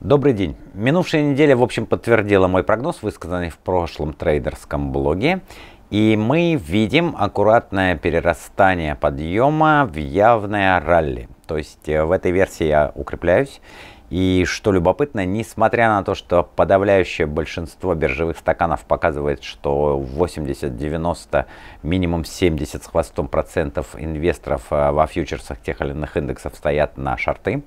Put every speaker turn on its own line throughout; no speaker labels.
Добрый день. Минувшая неделя, в общем, подтвердила мой прогноз, высказанный в прошлом трейдерском блоге. И мы видим аккуратное перерастание подъема в явное ралли. То есть э, в этой версии я укрепляюсь. И что любопытно, несмотря на то, что подавляющее большинство биржевых стаканов показывает, что 80-90, минимум 70 с хвостом процентов инвесторов э, во фьючерсах тех или иных индексов стоят на шорты,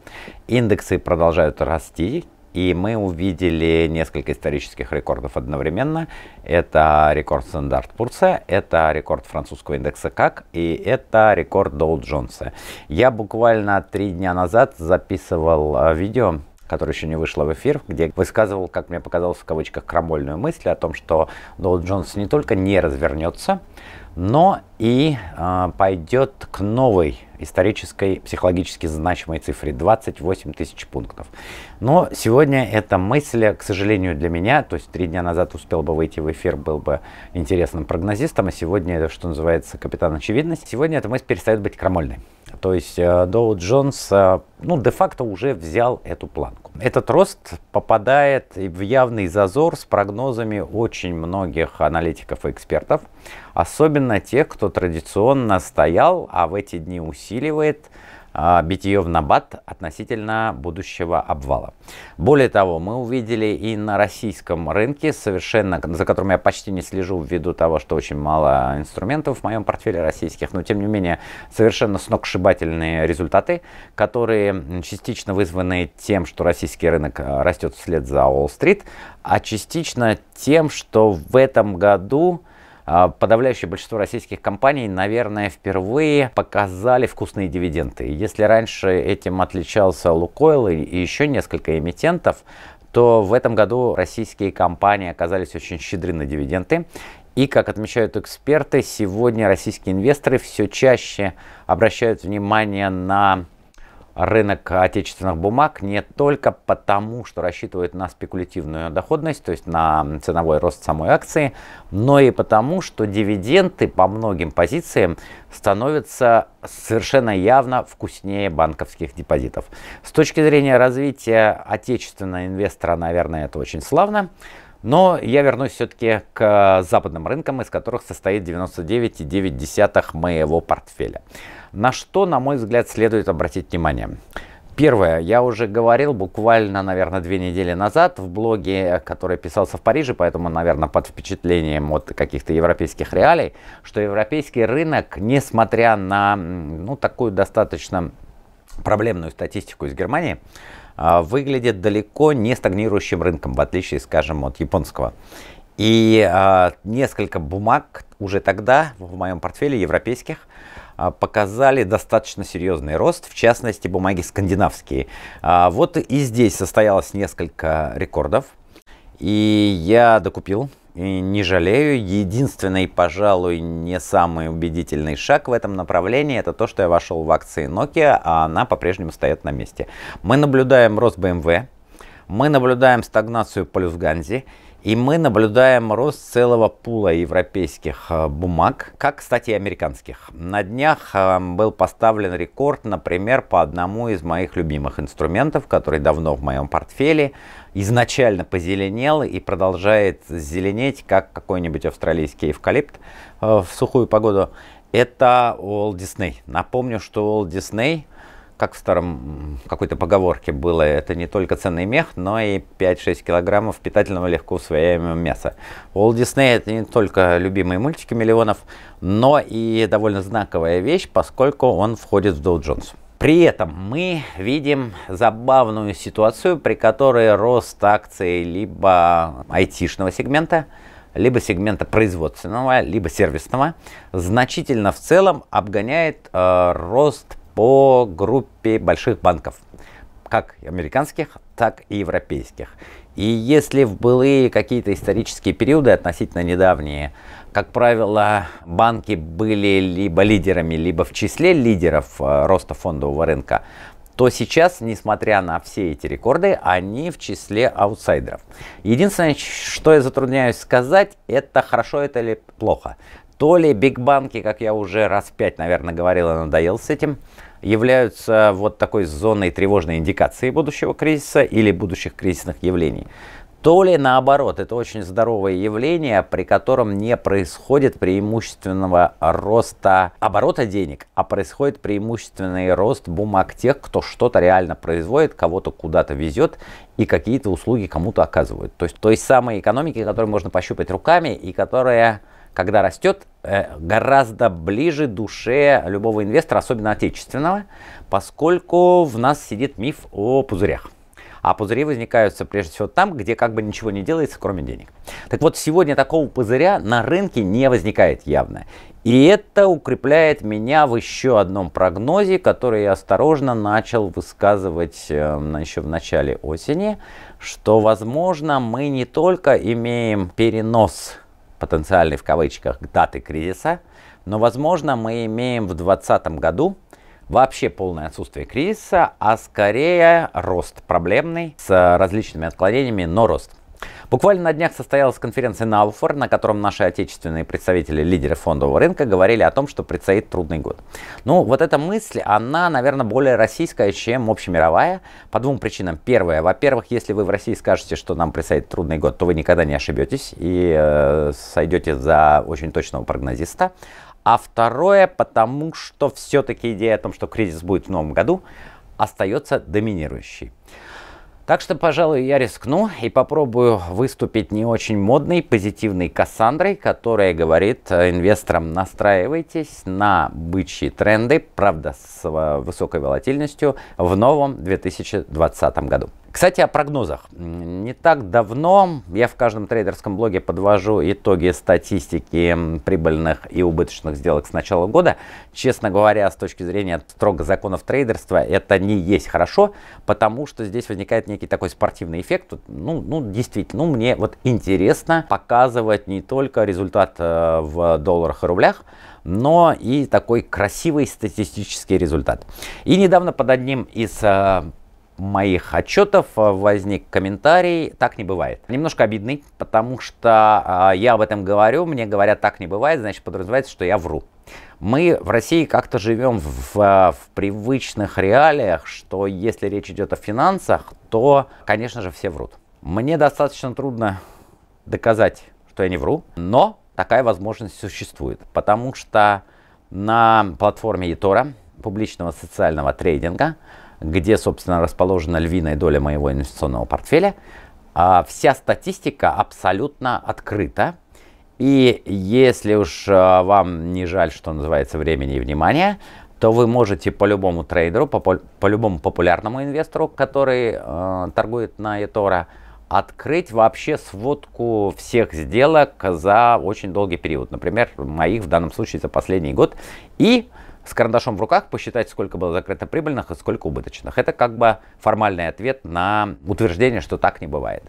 индексы продолжают расти, и мы увидели несколько исторических рекордов одновременно. Это рекорд стандарт Пурса, это рекорд французского индекса КАК и это рекорд Доу Джонса. Я буквально три дня назад записывал э, видео которая еще не вышла в эфир, где высказывал, как мне показалось в кавычках, крамольную мысль о том, что Доу Джонс не только не развернется, но и э, а, пойдет к новой исторической психологически значимой цифре 28 тысяч пунктов. Но сегодня эта мысль, к сожалению, для меня, то есть три дня назад успел бы выйти в эфир, был бы интересным прогнозистом, а сегодня это, что называется, капитан очевидность. Сегодня эта мысль перестает быть крамольной. То есть э, Доу Джонс э, ну, де-факто уже взял эту планку. Этот рост попадает в явный зазор с прогнозами очень многих аналитиков и экспертов, особенно тех, кто традиционно стоял, а в эти дни усиливает а, в набат относительно будущего обвала. Более того, мы увидели и на российском рынке, совершенно, за которым я почти не слежу ввиду того, что очень мало инструментов в моем портфеле российских, но тем не менее совершенно сногсшибательные результаты, которые частично вызваны тем, что российский рынок а, растет вслед за Уолл-стрит, а частично тем, что в этом году а, подавляющее большинство российских компаний, наверное, впервые показали вкусные дивиденды. Если раньше этим отличался Лукойл и еще несколько эмитентов, то в этом году российские компании оказались очень щедры на дивиденды. И, как отмечают эксперты, сегодня российские инвесторы все чаще обращают внимание на рынок отечественных бумаг не только потому, что рассчитывает на спекулятивную доходность, то есть на ценовой рост самой акции, но и потому, что дивиденды по многим позициям становятся совершенно явно вкуснее банковских депозитов. С точки зрения развития отечественного инвестора, наверное, это очень славно. Но я вернусь все-таки к западным рынкам, из которых состоит 99,9 моего портфеля. На что, на мой взгляд, следует обратить внимание? Первое, я уже говорил буквально, наверное, две недели назад в блоге, который писался в Париже, поэтому, наверное, под впечатлением от каких-то европейских реалий, что европейский рынок, несмотря на ну, такую достаточно проблемную статистику из Германии, а, выглядит далеко не стагнирующим рынком, в отличие, скажем, от японского. И э, несколько бумаг уже тогда в моем портфеле европейских, а, показали достаточно серьезный рост, в частности бумаги скандинавские. А, вот и здесь состоялось несколько рекордов, и я докупил и не жалею. Единственный, пожалуй, не самый убедительный шаг в этом направлении, это то, что я вошел в акции Nokia, а она по-прежнему стоит на месте. Мы наблюдаем рост BMW, мы наблюдаем стагнацию по Ганзи. И мы наблюдаем рост целого пула европейских э, бумаг, как, кстати, и американских. На днях э, был поставлен рекорд, например, по одному из моих любимых инструментов, который давно в моем портфеле, изначально позеленел и продолжает зеленеть, как какой-нибудь австралийский эвкалипт э, в сухую погоду. Это Walt Disney. Напомню, что Walt Disney как в старом какой-то поговорке было, это не только ценный мех, но и 5-6 килограммов питательного легко усвояемого мяса. У Walt Disney это не только любимые мультики миллионов, но и довольно знаковая вещь, поскольку он входит в Доу Джонс. При этом мы видим забавную ситуацию, при которой рост акций либо айтишного сегмента, либо сегмента производственного, либо сервисного, значительно в целом обгоняет э, рост по группе больших банков, как американских, так и европейских. И если в былые какие-то исторические периоды, относительно недавние, как правило, банки были либо лидерами, либо в числе лидеров э, роста фондового рынка, то сейчас, несмотря на все эти рекорды, они в числе аутсайдеров. Единственное, что я затрудняюсь сказать, это хорошо это или плохо то ли биг банки, как я уже раз пять, наверное, говорил и надоел с этим, являются вот такой зоной тревожной индикации будущего кризиса или будущих кризисных явлений. То ли наоборот, это очень здоровое явление, при котором не происходит преимущественного роста оборота денег, а происходит преимущественный рост бумаг тех, кто что-то реально производит, кого-то куда-то везет и какие-то услуги кому-то оказывают. То есть той самой экономики, которую можно пощупать руками и которая когда растет, э, гораздо ближе душе любого инвестора, особенно отечественного, поскольку в нас сидит миф о пузырях. А пузыри возникаются прежде всего там, где как бы ничего не делается, кроме денег. Так вот, сегодня такого пузыря на рынке не возникает явно. И это укрепляет меня в еще одном прогнозе, который я осторожно начал высказывать э, еще в начале осени, что, возможно, мы не только имеем перенос потенциальной в кавычках даты кризиса, но возможно мы имеем в 2020 году вообще полное отсутствие кризиса, а скорее рост проблемный с различными отклонениями, но рост. Буквально на днях состоялась конференция на Алфор, на котором наши отечественные представители, лидеры фондового рынка, говорили о том, что предстоит трудный год. Ну, вот эта мысль, она, наверное, более российская, чем общемировая, по двум причинам. Первое, во-первых, если вы в России скажете, что нам предстоит трудный год, то вы никогда не ошибетесь и э, сойдете за очень точного прогнозиста. А второе, потому что все-таки идея о том, что кризис будет в новом году, остается доминирующей. Так что, пожалуй, я рискну и попробую выступить не очень модной, позитивной Кассандрой, которая говорит э, инвесторам, настраивайтесь на бычьи тренды, правда, с э, высокой волатильностью в новом 2020 году. Кстати, о прогнозах. Не так давно я в каждом трейдерском блоге подвожу итоги статистики прибыльных и убыточных сделок с начала года. Честно говоря, с точки зрения строго законов трейдерства, это не есть хорошо, потому что здесь возникает некий такой спортивный эффект. Ну, ну действительно, ну, мне вот интересно показывать не только результат э, в долларах и рублях, но и такой красивый статистический результат. И недавно под одним из э, моих отчетов э, возник комментарий «Так не бывает». Немножко обидный, потому что э, я об этом говорю, мне говорят «Так не бывает», значит подразумевается, что я вру. Мы в России как-то живем в, в привычных реалиях, что если речь идет о финансах, то, конечно же, все врут. Мне достаточно трудно доказать, что я не вру, но такая возможность существует, потому что на платформе eToro, публичного социального трейдинга, где, собственно, расположена львиная доля моего инвестиционного портфеля. А, вся статистика абсолютно открыта. И если уж а, вам не жаль, что называется, времени и внимания, то вы можете по любому трейдеру, по, по любому популярному инвестору, который э, торгует на eToro, открыть вообще сводку всех сделок за очень долгий период. Например, моих в данном случае за последний год. И с карандашом в руках посчитать, сколько было закрыто прибыльных и сколько убыточных. Это как бы формальный ответ на утверждение, что так не бывает.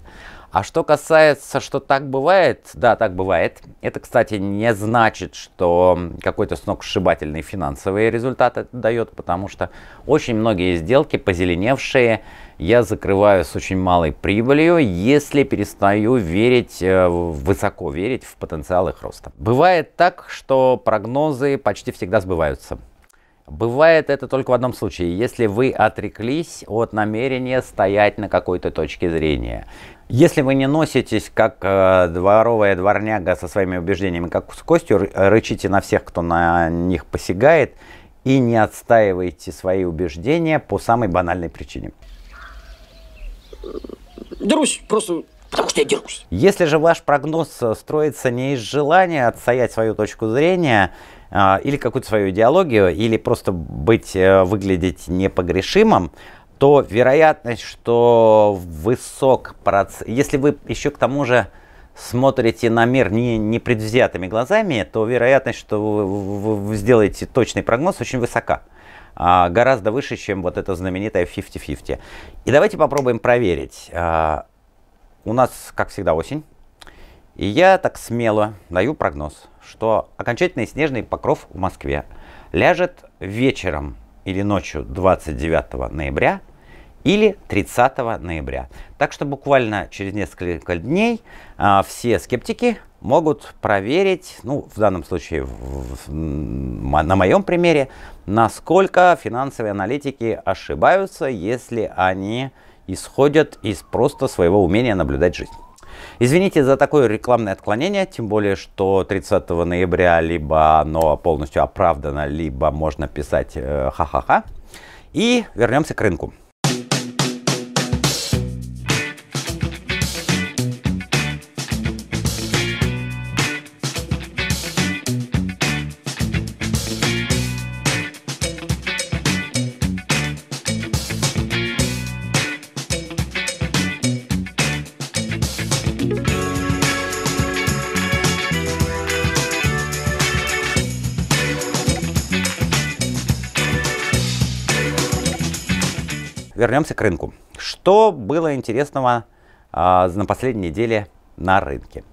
А что касается, что так бывает, да, так бывает. Это, кстати, не значит, что какой-то сногсшибательный финансовый результат это дает, потому что очень многие сделки позеленевшие я закрываю с очень малой прибылью, если перестаю верить, э, высоко верить в потенциал их роста. Бывает так, что прогнозы почти всегда сбываются. Бывает это только в одном случае, если вы отреклись от намерения стоять на какой-то точке зрения. Если вы не носитесь как э, дворовая дворняга со своими убеждениями, как с костью, э, рычите на всех, кто на них посягает, и не отстаиваете свои убеждения по самой банальной причине. Дерусь, просто потому что я дерусь. Если же ваш прогноз э, строится не из желания отстоять свою точку зрения, а, или какую-то свою идеологию, или просто быть, э, выглядеть непогрешимым, то вероятность, что высок процент... Если вы еще к тому же смотрите на мир не не предвзятыми глазами, то вероятность, что вы, вы, вы сделаете точный прогноз, очень высока. А, гораздо выше, чем вот эта знаменитая 50-50. И давайте попробуем проверить. А, у нас, как всегда, осень. И я так смело даю прогноз, что окончательный снежный покров в Москве ляжет вечером или ночью 29 ноября или 30 ноября. Так что буквально через несколько дней а, все скептики могут проверить, ну, в данном случае, в, в, на моем примере, насколько финансовые аналитики ошибаются, если они исходят из просто своего умения наблюдать жизнь. Извините за такое рекламное отклонение, тем более, что 30 ноября либо оно полностью оправдано, либо можно писать э, ха-ха-ха. И вернемся к рынку. вернемся к рынку. Что было интересного а, на последней неделе на рынке?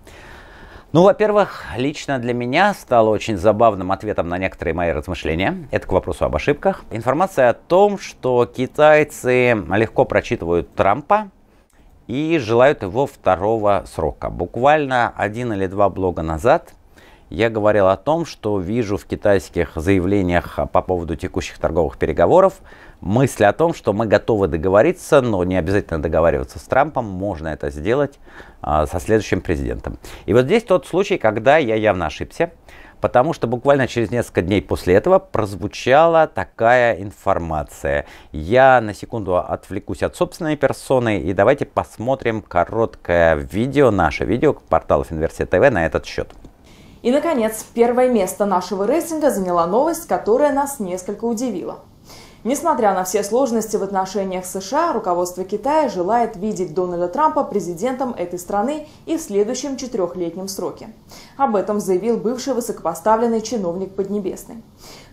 Ну, во-первых, лично для меня стало очень забавным ответом на некоторые мои размышления. Это к вопросу об ошибках. Информация о том, что китайцы легко прочитывают Трампа и желают его второго срока. Буквально один или два блога назад я говорил о том, что вижу в китайских заявлениях а, по поводу текущих торговых переговоров мысль о том, что мы готовы договориться, но не обязательно договариваться с Трампом, можно это сделать э, со следующим президентом. И вот здесь тот случай, когда я явно ошибся, потому что буквально через несколько дней после этого прозвучала такая информация. Я на секунду отвлекусь от собственной персоны и давайте посмотрим короткое видео, наше видео портала Финверсия ТВ на этот счет.
И, наконец, первое место нашего рейтинга заняла новость, которая нас несколько удивила. Несмотря на все сложности в отношениях США, руководство Китая желает видеть Дональда Трампа президентом этой страны и в следующем четырехлетнем сроке. Об этом заявил бывший высокопоставленный чиновник Поднебесной.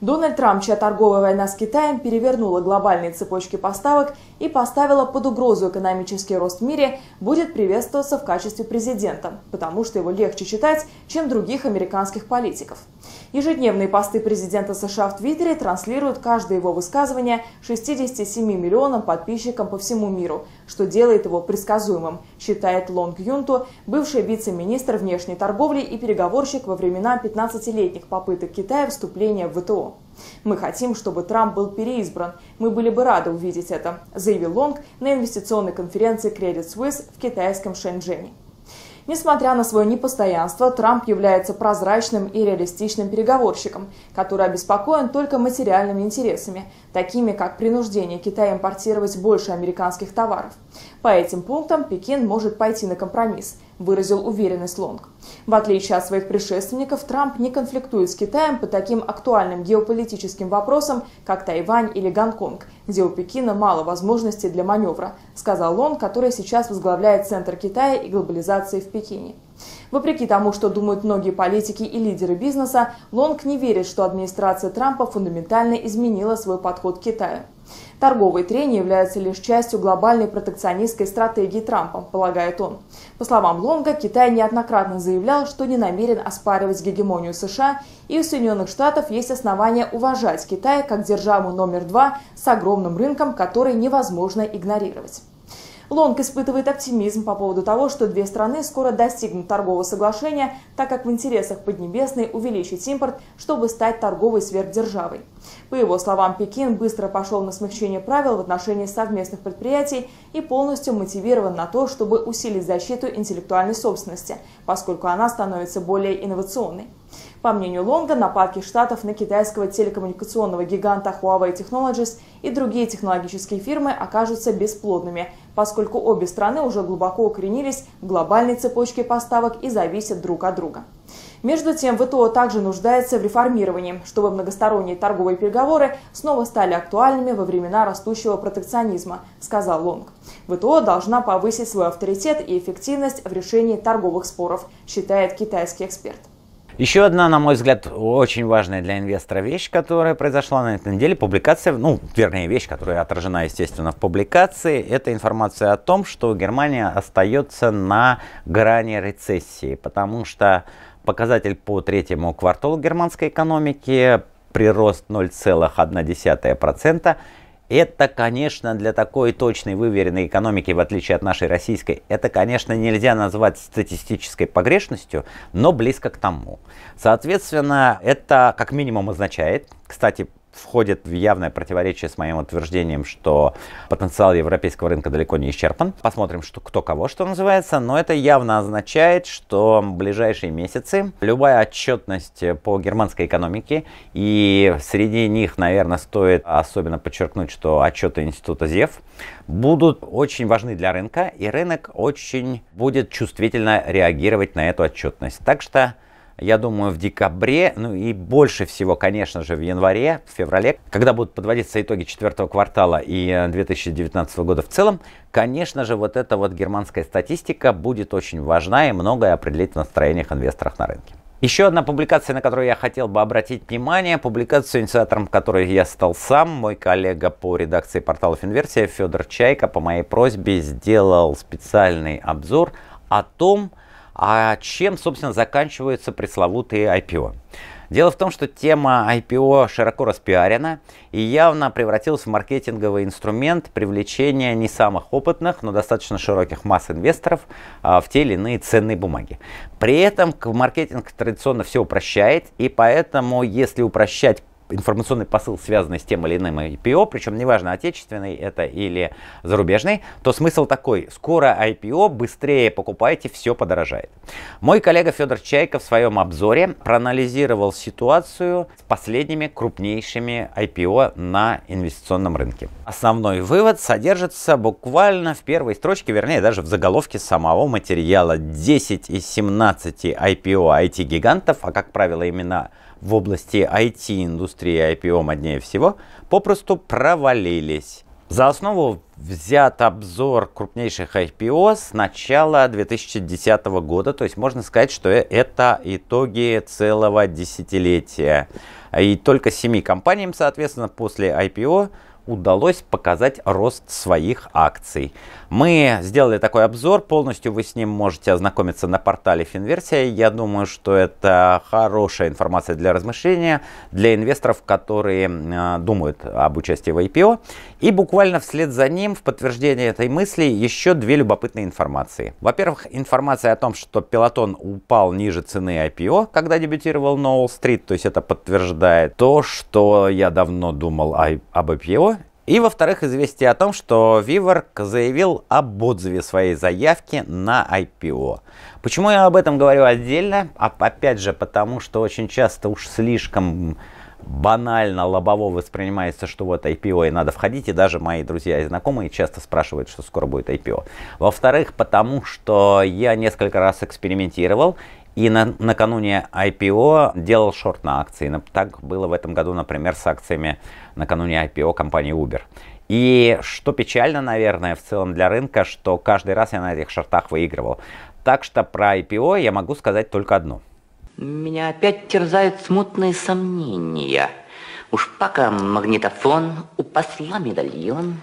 Дональд Трамп, чья торговая война с Китаем перевернула глобальные цепочки поставок и поставила под угрозу экономический рост в мире, будет приветствоваться в качестве президента, потому что его легче читать, чем других американских политиков. Ежедневные посты президента США в Твиттере транслируют каждое его высказывание 67 миллионам подписчикам по всему миру, что делает его предсказуемым, считает Лонг Юнту, бывший вице-министр внешней торговли и переговорщик во времена 15-летних попыток Китая вступления в ВТО. «Мы хотим, чтобы Трамп был переизбран. Мы были бы рады увидеть это», – заявил Лонг на инвестиционной конференции Credit Suisse в китайском Шэньчжэне. Несмотря на свое непостоянство, Трамп является прозрачным и реалистичным переговорщиком, который обеспокоен только материальными интересами, такими как принуждение Китая импортировать больше американских товаров. По этим пунктам Пекин может пойти на компромисс – выразил уверенность Лонг. В отличие от своих предшественников, Трамп не конфликтует с Китаем по таким актуальным геополитическим вопросам, как Тайвань или Гонконг, где у Пекина мало возможностей для маневра, сказал Лонг, который сейчас возглавляет Центр Китая и глобализации в Пекине. Вопреки тому, что думают многие политики и лидеры бизнеса, Лонг не верит, что администрация Трампа фундаментально изменила свой подход к Китаю. Торговые трения являются лишь частью глобальной протекционистской стратегии Трампа, полагает он. По словам Лонга, Китай неоднократно заявлял, что не намерен оспаривать гегемонию США, и у Соединенных Штатов есть основания уважать Китай как державу номер два с огромным рынком, который невозможно игнорировать. Лонг испытывает оптимизм по поводу того, что две страны скоро достигнут торгового соглашения, так как в интересах Поднебесной увеличить импорт, чтобы стать торговой сверхдержавой. По его словам, Пекин быстро пошел на смягчение правил в отношении совместных предприятий и полностью мотивирован на то, чтобы усилить защиту интеллектуальной собственности, поскольку она становится более инновационной. По мнению Лонга, нападки Штатов на китайского телекоммуникационного гиганта Huawei Technologies и другие технологические фирмы окажутся бесплодными, поскольку обе страны уже глубоко укоренились в глобальной цепочке поставок и зависят друг от друга. Между тем, ВТО также нуждается в реформировании, чтобы многосторонние торговые переговоры снова стали актуальными во времена растущего протекционизма, сказал Лонг. ВТО должна повысить свой авторитет и эффективность в решении торговых споров, считает китайский эксперт.
Еще одна, на мой взгляд, очень важная для инвестора вещь, которая произошла на этой неделе, публикация, ну, вернее, вещь, которая отражена, естественно, в публикации, это информация о том, что Германия остается на грани рецессии, потому что показатель по третьему кварталу германской экономики прирост 0,1%, это, конечно, для такой точной выверенной экономики, в отличие от нашей российской, это, конечно, нельзя назвать статистической погрешностью, но близко к тому. Соответственно, это как минимум означает, кстати, входит в явное противоречие с моим утверждением, что потенциал европейского рынка далеко не исчерпан. Посмотрим, что кто кого, что называется, но это явно означает, что в ближайшие месяцы любая отчетность по германской экономике, и среди них, наверное, стоит особенно подчеркнуть, что отчеты Института ЗЕВ будут очень важны для рынка, и рынок очень будет чувствительно реагировать на эту отчетность. Так что я думаю, в декабре, ну и больше всего, конечно же, в январе, в феврале, когда будут подводиться итоги четвертого квартала и 2019 э, года в целом, конечно же, вот эта вот германская статистика будет очень важна и многое определит в настроениях инвесторов на рынке. Еще одна публикация, на которую я хотел бы обратить внимание, публикацию, инициатором которой я стал сам, мой коллега по редакции порталов «Инверсия» Федор Чайка по моей просьбе сделал специальный обзор о том, а чем, собственно, заканчиваются пресловутые IPO? Дело в том, что тема IPO широко распиарена и явно превратилась в маркетинговый инструмент привлечения не самых опытных, но достаточно широких масс инвесторов а, в те или иные ценные бумаги. При этом маркетинг традиционно все упрощает, и поэтому, если упрощать информационный посыл, связанный с тем или иным IPO, причем неважно, отечественный это или зарубежный, то смысл такой, скоро IPO, быстрее покупайте, все подорожает. Мой коллега Федор Чайков в своем обзоре проанализировал ситуацию с последними крупнейшими IPO на инвестиционном рынке. Основной вывод содержится буквально в первой строчке, вернее даже в заголовке самого материала. 10 из 17 IPO IT-гигантов, а как правило именно в области IT-индустрии IPO моднее всего, попросту провалились. За основу взят обзор крупнейших IPO с начала 2010 года, то есть можно сказать, что э, это итоги целого десятилетия. И только семи компаниям, соответственно, после IPO удалось показать рост своих акций. Мы сделали такой обзор, полностью вы с ним можете ознакомиться на портале Финверсия. Я думаю, что это хорошая информация для размышления, для инвесторов, которые э, думают об участии в IPO. И буквально вслед за ним, в подтверждение этой мысли, еще две любопытные информации. Во-первых, информация о том, что пилотон упал ниже цены IPO, когда дебютировал на Уолл-стрит, то есть это подтверждает то, что я давно думал об IPO, и, во-вторых, известие о том, что Виворк заявил об отзыве своей заявки на IPO. Почему я об этом говорю отдельно? А, опять же, потому что очень часто уж слишком банально лобово воспринимается, что вот IPO и надо входить, и даже мои друзья и знакомые часто спрашивают, что скоро будет IPO. Во-вторых, потому что я несколько раз экспериментировал, и на, накануне IPO делал шорт на акции. Так было в этом году, например, с акциями накануне IPO компании Uber. И что печально, наверное, в целом для рынка, что каждый раз я на этих шортах выигрывал. Так что про IPO я могу сказать только одно. Меня опять терзают смутные сомнения. Уж пока магнитофон, у посла медальон,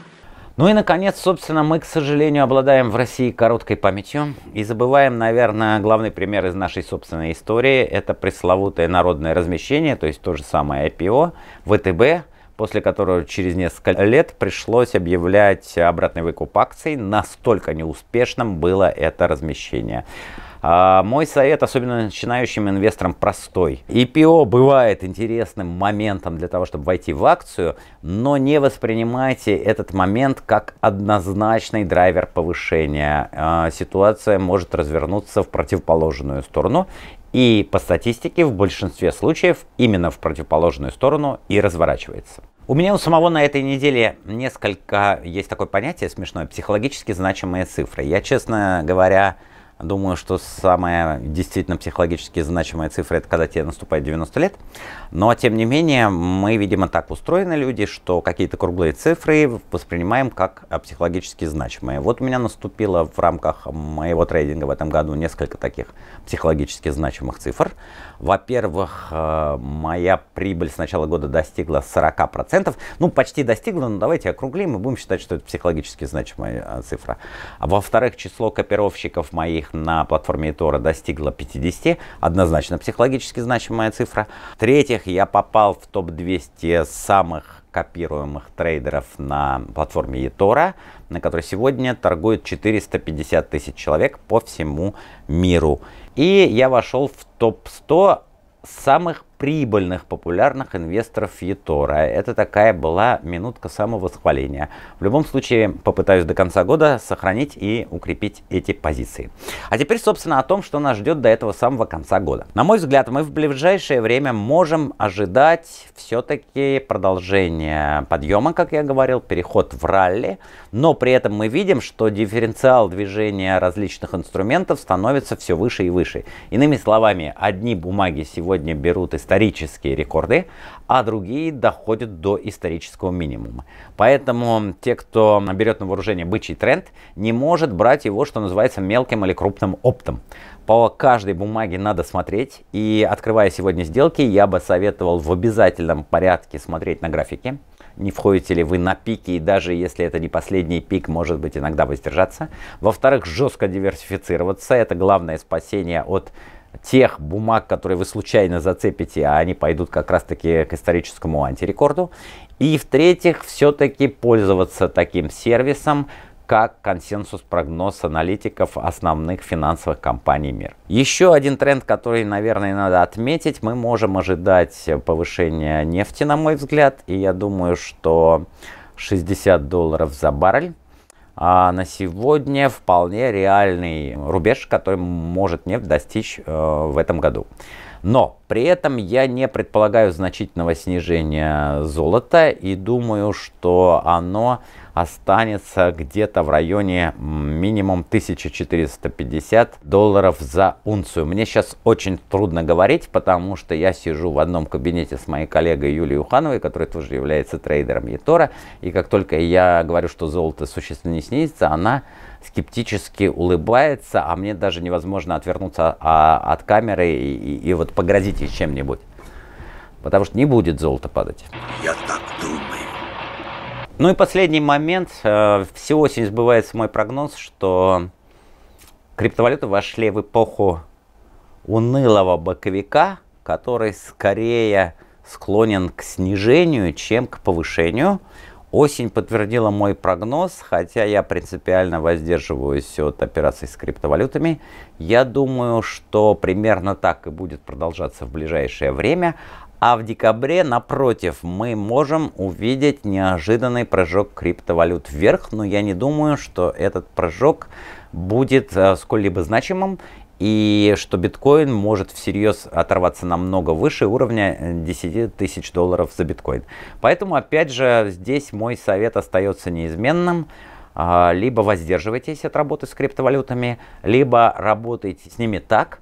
ну и, наконец, собственно, мы, к сожалению, обладаем в России короткой памятью и забываем, наверное, главный пример из нашей собственной истории. Это пресловутое народное размещение, то есть то же самое IPO, ВТБ, после которого через несколько лет пришлось объявлять обратный выкуп акций. Настолько неуспешным было это размещение. А мой совет, особенно начинающим инвесторам, простой. IPO бывает интересным моментом для того, чтобы войти в акцию, но не воспринимайте этот момент как однозначный драйвер повышения. А, ситуация может развернуться в противоположную сторону, и по статистике в большинстве случаев именно в противоположную сторону и разворачивается. У меня у самого на этой неделе несколько, есть такое понятие смешное, психологически значимые цифры. Я, честно говоря, Думаю, что самая действительно психологически значимая цифра – это когда тебе наступает 90 лет. Но, тем не менее, мы, видимо, так устроены люди, что какие-то круглые цифры воспринимаем как а, психологически значимые. Вот у меня наступило в рамках моего трейдинга в этом году несколько таких психологически значимых цифр. Во-первых, э, моя прибыль с начала года достигла 40%. Ну, почти достигла, но давайте округлим и будем считать, что это психологически значимая а, цифра. Во-вторых, число копировщиков моих их на платформе eToro достигла 50, однозначно психологически значимая цифра. В-третьих, я попал в топ-200 самых копируемых трейдеров на платформе eToro, на которой сегодня торгует 450 тысяч человек по всему миру. И я вошел в топ-100 самых прибыльных, популярных инвесторов Фитора. Это такая была минутка самовосхваления. В любом случае, попытаюсь до конца года сохранить и укрепить эти позиции. А теперь, собственно, о том, что нас ждет до этого самого конца года. На мой взгляд, мы в ближайшее время можем ожидать все-таки продолжение подъема, как я говорил, переход в ралли, но при этом мы видим, что дифференциал движения различных инструментов становится все выше и выше. Иными словами, одни бумаги сегодня берут из исторические рекорды, а другие доходят до исторического минимума. Поэтому те, кто берет на вооружение бычий тренд, не может брать его, что называется, мелким или крупным оптом. По каждой бумаге надо смотреть. И открывая сегодня сделки, я бы советовал в обязательном порядке смотреть на графики не входите ли вы на пике, и даже если это не последний пик, может быть, иногда воздержаться. Во-вторых, жестко диверсифицироваться. Это главное спасение от тех бумаг, которые вы случайно зацепите, а они пойдут как раз-таки к историческому антирекорду. И в-третьих, все-таки пользоваться таким сервисом, как консенсус прогноз аналитиков основных финансовых компаний мира. Еще один тренд, который, наверное, надо отметить, мы можем ожидать повышения нефти, на мой взгляд, и я думаю, что 60 долларов за баррель а на сегодня вполне реальный рубеж, который может нефть достичь э, в этом году. Но при этом я не предполагаю значительного снижения золота и думаю, что оно останется где-то в районе минимум 1450 долларов за унцию. Мне сейчас очень трудно говорить, потому что я сижу в одном кабинете с моей коллегой Юлией Ухановой, которая тоже является трейдером Етора. И как только я говорю, что золото существенно не снизится, она скептически улыбается, а мне даже невозможно отвернуться а, от камеры и, и, и вот погрозить ей чем-нибудь. Потому что не будет золото падать. Я так думаю. Ну и последний момент. Э, всю осень сбывается мой прогноз, что криптовалюты вошли в эпоху унылого боковика, который скорее склонен к снижению, чем к повышению. Осень подтвердила мой прогноз, хотя я принципиально воздерживаюсь от операций с криптовалютами. Я думаю, что примерно так и будет продолжаться в ближайшее время. А в декабре, напротив, мы можем увидеть неожиданный прыжок криптовалют вверх, но я не думаю, что этот прыжок будет э, сколь-либо значимым и что биткоин может всерьез оторваться намного выше уровня 10 э, тысяч долларов за биткоин. Поэтому, опять же, здесь мой совет остается неизменным. А, либо воздерживайтесь от работы с криптовалютами, либо работайте с ними так,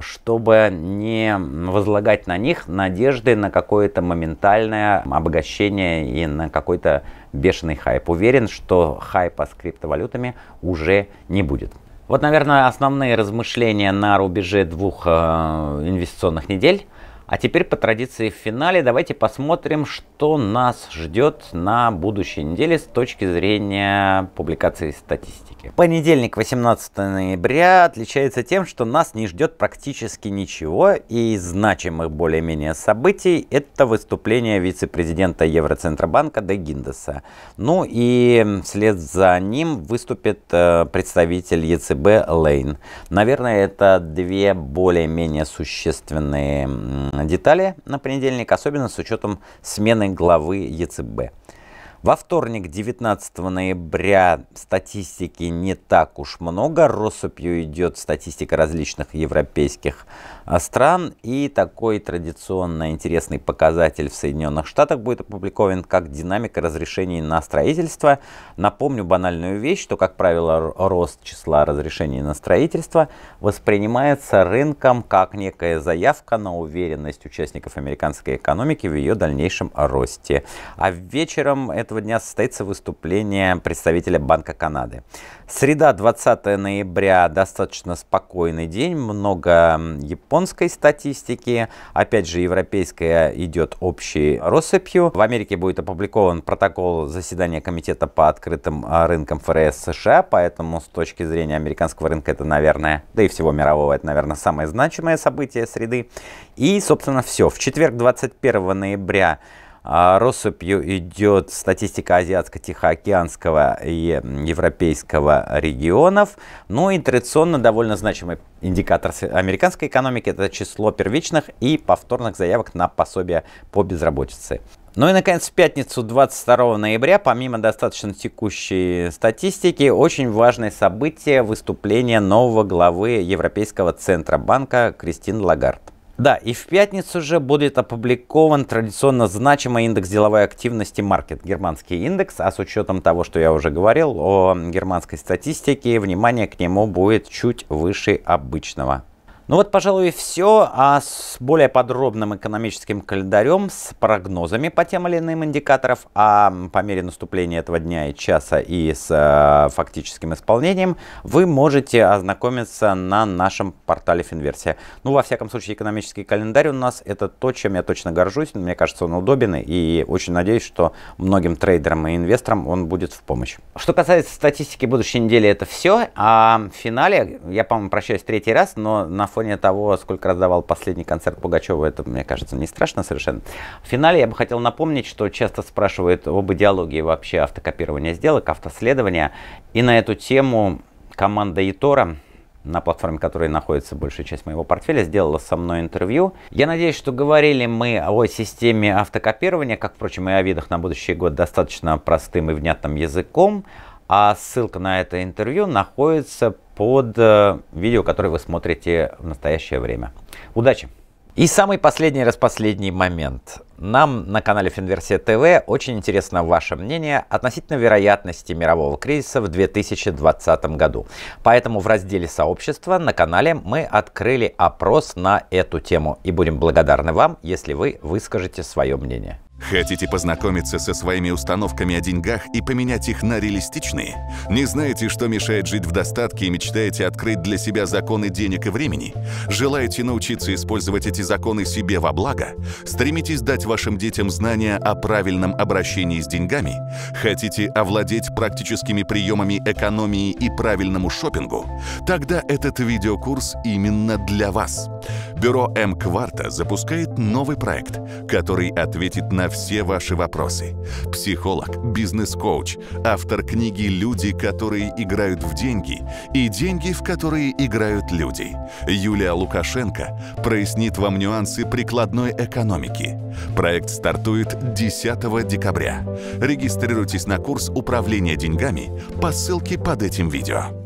чтобы не возлагать на них надежды на какое-то моментальное обогащение и на какой-то бешеный хайп. Уверен, что хайпа с криптовалютами уже не будет. Вот, наверное, основные размышления на рубеже двух э, инвестиционных недель. А теперь по традиции в финале давайте посмотрим, что нас ждет на будущей неделе с точки зрения публикации статистики. Понедельник 18 ноября отличается тем, что нас не ждет практически ничего и значимых более-менее событий это выступление вице-президента Евроцентробанка Де Гиндеса. Ну и вслед за ним выступит э, представитель ЕЦБ Лейн. Наверное, это две более-менее существенные детали на понедельник, особенно с учетом смены главы ЕЦБ. Во вторник, 19 ноября, статистики не так уж много. Россыпью идет статистика различных европейских а, стран. И такой традиционно интересный показатель в Соединенных Штатах будет опубликован как динамика разрешений на строительство. Напомню банальную вещь, что, как правило, рост числа разрешений на строительство воспринимается рынком как некая заявка на уверенность участников американской экономики в ее дальнейшем росте. А вечером этого дня состоится выступление представителя Банка Канады. Среда, 20 ноября, достаточно спокойный день, много японской статистики. Опять же, европейская идет общей россыпью. В Америке будет опубликован протокол заседания комитета по открытым а, рынкам ФРС США, поэтому с точки зрения американского рынка это, наверное, да и всего мирового, это, наверное, самое значимое событие среды. И, собственно, все. В четверг, 21 ноября, а россыпью идет статистика Азиатско-Тихоокеанского и Европейского регионов. Ну и традиционно довольно значимый индикатор американской экономики – это число первичных и повторных заявок на пособие по безработице. Ну и, наконец, в пятницу 22 ноября, помимо достаточно текущей статистики, очень важное событие – выступление нового главы Европейского Центра банка Кристин Лагард. Да, и в пятницу же будет опубликован традиционно значимый индекс деловой активности Market, германский индекс, а с учетом того, что я уже говорил о германской статистике, внимание к нему будет чуть выше обычного. Ну вот, пожалуй, все. А с более подробным экономическим календарем, с прогнозами по тем или иным индикаторов, а по мере наступления этого дня и часа и с э, фактическим исполнением, вы можете ознакомиться на нашем портале Финверсия. Ну, во всяком случае, экономический календарь у нас это то, чем я точно горжусь. Мне кажется, он удобен и очень надеюсь, что многим трейдерам и инвесторам он будет в помощь. Что касается статистики будущей недели, это все. А в финале, я, по-моему, прощаюсь третий раз, но на фоне того, сколько раз давал последний концерт Пугачева, это, мне кажется, не страшно совершенно. В финале я бы хотел напомнить, что часто спрашивают об идеологии вообще автокопирования сделок, автоследования. И на эту тему команда Етора на платформе которой находится большая часть моего портфеля, сделала со мной интервью. Я надеюсь, что говорили мы о системе автокопирования, как, впрочем, и о видах на будущий год достаточно простым и внятным языком. А ссылка на это интервью находится под э, видео, которое вы смотрите в настоящее время. Удачи! И самый последний распоследний момент. Нам на канале Финверсия ТВ очень интересно ваше мнение относительно вероятности мирового кризиса в 2020 году. Поэтому в разделе сообщества на канале мы открыли опрос на эту тему и будем благодарны вам, если вы выскажете свое мнение. Хотите познакомиться со своими установками о деньгах и поменять их на реалистичные? Не знаете, что мешает жить в достатке и мечтаете открыть для себя законы денег и времени? Желаете научиться использовать эти законы себе во благо? Стремитесь дать вашим детям знания о правильном обращении с деньгами? Хотите овладеть практическими приемами экономии и правильному шопингу? Тогда этот видеокурс именно для вас – Бюро М-Кварта запускает новый проект, который ответит на все ваши вопросы. Психолог, бизнес-коуч, автор книги «Люди, которые играют в деньги» и «Деньги, в которые играют люди». Юлия Лукашенко прояснит вам нюансы прикладной экономики. Проект стартует 10 декабря. Регистрируйтесь на курс "Управление деньгами по ссылке под этим видео.